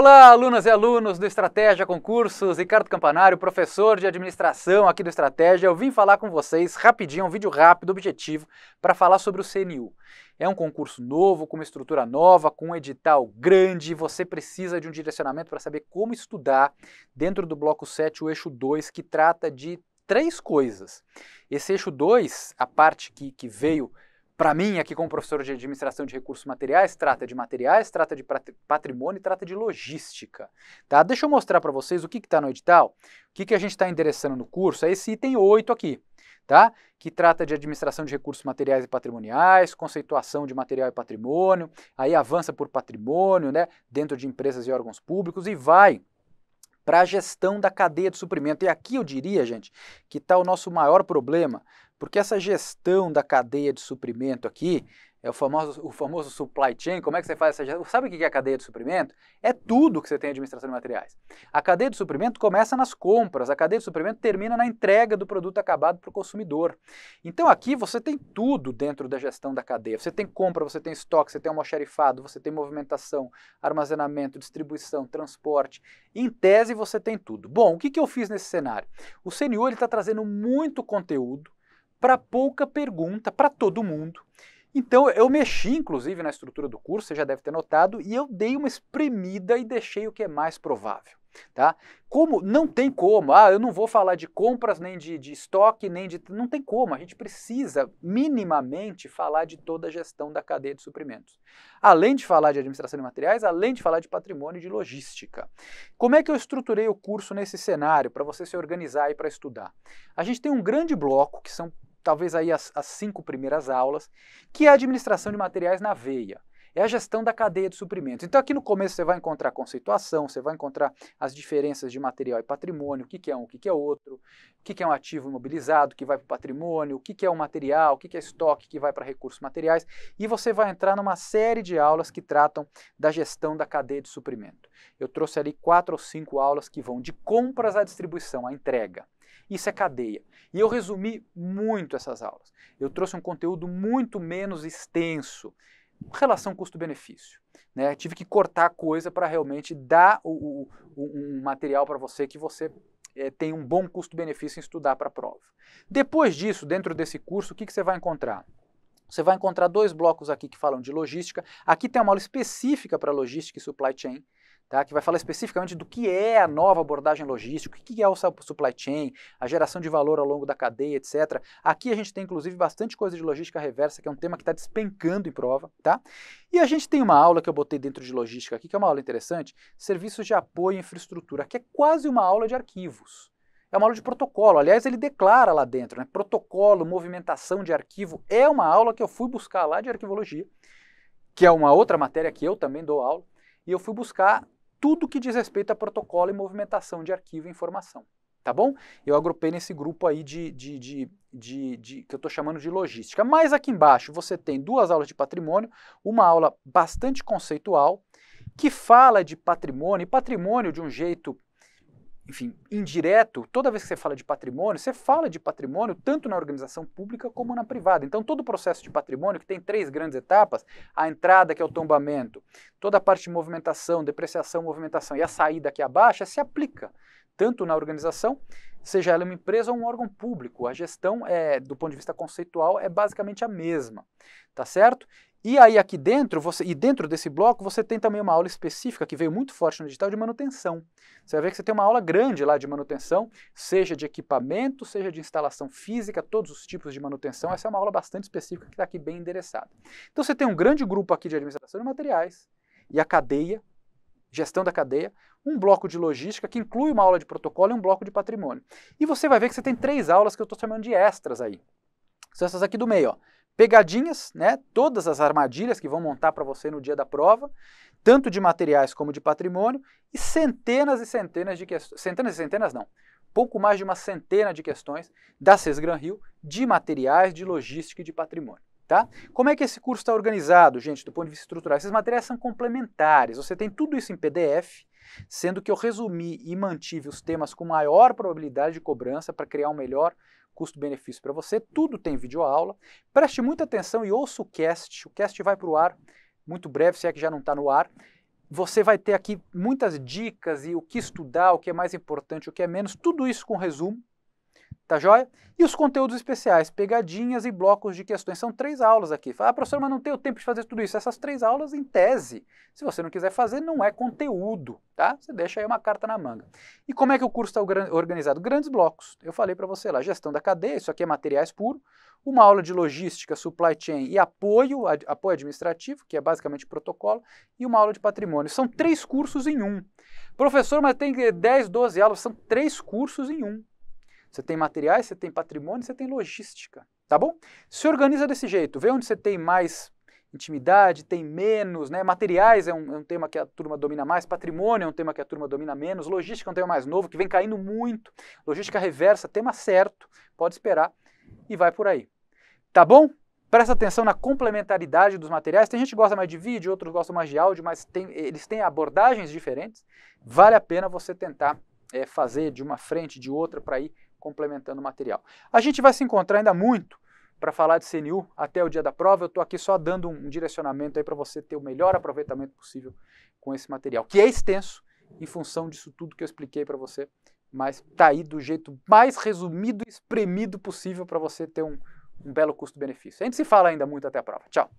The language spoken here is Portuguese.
Olá, alunas e alunos do Estratégia Concursos, Ricardo Campanário, professor de administração aqui do Estratégia. Eu vim falar com vocês rapidinho, um vídeo rápido, objetivo, para falar sobre o CNU. É um concurso novo, com uma estrutura nova, com um edital grande, você precisa de um direcionamento para saber como estudar dentro do bloco 7, o eixo 2, que trata de três coisas. Esse eixo 2, a parte que, que veio para mim, aqui como professor de administração de recursos materiais, trata de materiais, trata de patrimônio, trata de logística. Tá? Deixa eu mostrar para vocês o que está no edital, o que, que a gente está endereçando no curso, é esse item 8 aqui, tá? que trata de administração de recursos materiais e patrimoniais, conceituação de material e patrimônio, aí avança por patrimônio né? dentro de empresas e órgãos públicos e vai para a gestão da cadeia de suprimento. E aqui eu diria, gente, que está o nosso maior problema, porque essa gestão da cadeia de suprimento aqui, é o famoso, o famoso supply chain, como é que você faz essa gestão? Sabe o que é a cadeia de suprimento? É tudo que você tem de administração de materiais. A cadeia de suprimento começa nas compras, a cadeia de suprimento termina na entrega do produto acabado para o consumidor. Então aqui você tem tudo dentro da gestão da cadeia. Você tem compra, você tem estoque, você tem almoxarifado, você tem movimentação, armazenamento, distribuição, transporte. Em tese você tem tudo. Bom, o que, que eu fiz nesse cenário? O CNU está trazendo muito conteúdo para pouca pergunta para todo mundo. Então eu mexi, inclusive, na estrutura do curso, você já deve ter notado, e eu dei uma espremida e deixei o que é mais provável. Tá? Como não tem como, ah, eu não vou falar de compras, nem de, de estoque, nem de. Não tem como, a gente precisa minimamente falar de toda a gestão da cadeia de suprimentos. Além de falar de administração de materiais, além de falar de patrimônio e de logística. Como é que eu estruturei o curso nesse cenário para você se organizar e para estudar? A gente tem um grande bloco que são talvez aí as, as cinco primeiras aulas, que é a administração de materiais na veia é a gestão da cadeia de suprimentos. Então, aqui no começo você vai encontrar conceituação, você vai encontrar as diferenças de material e patrimônio, o que, que é um, o que, que é outro, o que, que é um ativo imobilizado que vai para o patrimônio, o que, que é um material, o que, que é estoque que vai para recursos materiais, e você vai entrar numa série de aulas que tratam da gestão da cadeia de suprimento. Eu trouxe ali quatro ou cinco aulas que vão de compras à distribuição, à entrega. Isso é cadeia. E eu resumi muito essas aulas. Eu trouxe um conteúdo muito menos extenso relação custo-benefício. Né? Tive que cortar coisa para realmente dar o, o um material para você que você é, tem um bom custo-benefício em estudar para a prova. Depois disso, dentro desse curso, o que, que você vai encontrar? Você vai encontrar dois blocos aqui que falam de logística. Aqui tem uma aula específica para logística e supply chain tá? que vai falar especificamente do que é a nova abordagem logística, o que é o supply chain, a geração de valor ao longo da cadeia, etc. Aqui a gente tem, inclusive, bastante coisa de logística reversa, que é um tema que está despencando em prova. Tá? E a gente tem uma aula que eu botei dentro de logística aqui, que é uma aula interessante, serviços de apoio e infraestrutura, que é quase uma aula de arquivos. É uma aula de protocolo. Aliás, ele declara lá dentro, né? Protocolo, movimentação de arquivo. É uma aula que eu fui buscar lá de arquivologia, que é uma outra matéria que eu também dou aula, e eu fui buscar tudo que diz respeito a protocolo e movimentação de arquivo e informação. Tá bom? Eu agrupei nesse grupo aí de, de, de, de, de que eu estou chamando de logística. Mas aqui embaixo você tem duas aulas de patrimônio, uma aula bastante conceitual, que fala de patrimônio, e patrimônio de um jeito enfim, indireto, toda vez que você fala de patrimônio, você fala de patrimônio tanto na organização pública como na privada. Então, todo o processo de patrimônio, que tem três grandes etapas, a entrada, que é o tombamento, toda a parte de movimentação, depreciação, movimentação e a saída que abaixa se aplica tanto na organização, seja ela uma empresa ou um órgão público. A gestão, é, do ponto de vista conceitual, é basicamente a mesma, tá certo? E aí aqui dentro, você, e dentro desse bloco, você tem também uma aula específica que veio muito forte no digital de manutenção. Você vai ver que você tem uma aula grande lá de manutenção, seja de equipamento, seja de instalação física, todos os tipos de manutenção. Essa é uma aula bastante específica que está aqui bem endereçada. Então você tem um grande grupo aqui de administração de materiais, e a cadeia, gestão da cadeia, um bloco de logística que inclui uma aula de protocolo e um bloco de patrimônio. E você vai ver que você tem três aulas que eu estou chamando de extras aí. São essas aqui do meio, ó. Pegadinhas, né? Todas as armadilhas que vão montar para você no dia da prova, tanto de materiais como de patrimônio, e centenas e centenas de questões. Centenas e centenas não. Pouco mais de uma centena de questões da SESGran Rio de materiais, de logística e de patrimônio. Tá? Como é que esse curso está organizado, gente, do ponto de vista estrutural? Esses materiais são complementares, você tem tudo isso em PDF, sendo que eu resumi e mantive os temas com maior probabilidade de cobrança para criar um melhor custo-benefício para você. Tudo tem videoaula. Preste muita atenção e ouça o cast. O cast vai para o ar muito breve, se é que já não está no ar. Você vai ter aqui muitas dicas e o que estudar, o que é mais importante, o que é menos, tudo isso com resumo Tá joia? E os conteúdos especiais, pegadinhas e blocos de questões. São três aulas aqui. Fala, ah, professor, mas não tenho tempo de fazer tudo isso. Essas três aulas, em tese, se você não quiser fazer, não é conteúdo, tá? Você deixa aí uma carta na manga. E como é que o curso está organizado? Grandes blocos. Eu falei para você lá, gestão da cadeia, isso aqui é materiais puro. Uma aula de logística, supply chain e apoio, ad, apoio administrativo, que é basicamente protocolo, e uma aula de patrimônio. São três cursos em um. Professor, mas tem 10, 12 aulas, são três cursos em um. Você tem materiais, você tem patrimônio, você tem logística, tá bom? Se organiza desse jeito, vê onde você tem mais intimidade, tem menos, né? Materiais é um, é um, tema que a turma domina mais, patrimônio é um tema que a turma domina menos, logística é um tema mais novo, que vem caindo muito, logística reversa, tema certo, pode esperar e vai por aí. Tá bom? Presta atenção na complementaridade dos materiais. Tem gente que gosta mais de vídeo, outros gostam mais de áudio, mas tem, eles têm abordagens diferentes. Vale a pena você tentar é, fazer de uma frente, de outra, para ir complementando o material. A gente vai se encontrar ainda muito para falar de CNU até o dia da prova. Eu estou aqui só dando um direcionamento aí para você ter o melhor aproveitamento possível com esse material, que é extenso em função disso tudo que eu expliquei para você, mas tá aí do jeito mais resumido e espremido possível para você ter um, um belo custo-benefício. A gente se fala ainda muito até a prova. Tchau!